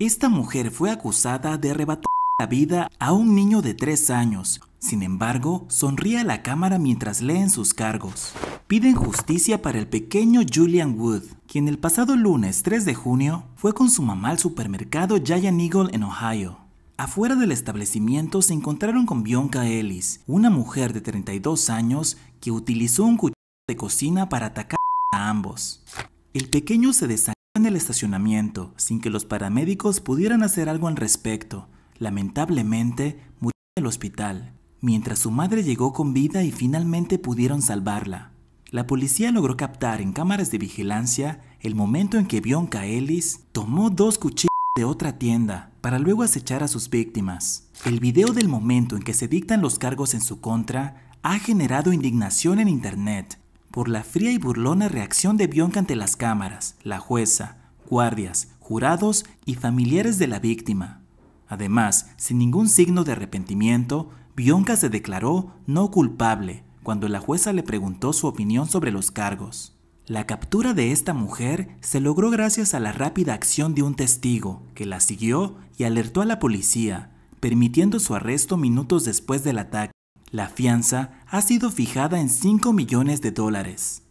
Esta mujer fue acusada de arrebatar la vida a un niño de 3 años. Sin embargo, sonríe a la cámara mientras leen sus cargos. Piden justicia para el pequeño Julian Wood, quien el pasado lunes 3 de junio fue con su mamá al supermercado Giant Eagle en Ohio. Afuera del establecimiento se encontraron con Bianca Ellis, una mujer de 32 años que utilizó un cuchillo de cocina para atacar a ambos. El pequeño se desangró el estacionamiento sin que los paramédicos pudieran hacer algo al respecto. Lamentablemente, murió en el hospital, mientras su madre llegó con vida y finalmente pudieron salvarla. La policía logró captar en cámaras de vigilancia el momento en que Bianca Ellis tomó dos cuchillos de otra tienda para luego acechar a sus víctimas. El video del momento en que se dictan los cargos en su contra ha generado indignación en internet por la fría y burlona reacción de Bianca ante las cámaras, la jueza, guardias, jurados y familiares de la víctima. Además, sin ningún signo de arrepentimiento, Bionca se declaró no culpable cuando la jueza le preguntó su opinión sobre los cargos. La captura de esta mujer se logró gracias a la rápida acción de un testigo, que la siguió y alertó a la policía, permitiendo su arresto minutos después del ataque. La fianza ha sido fijada en 5 millones de dólares.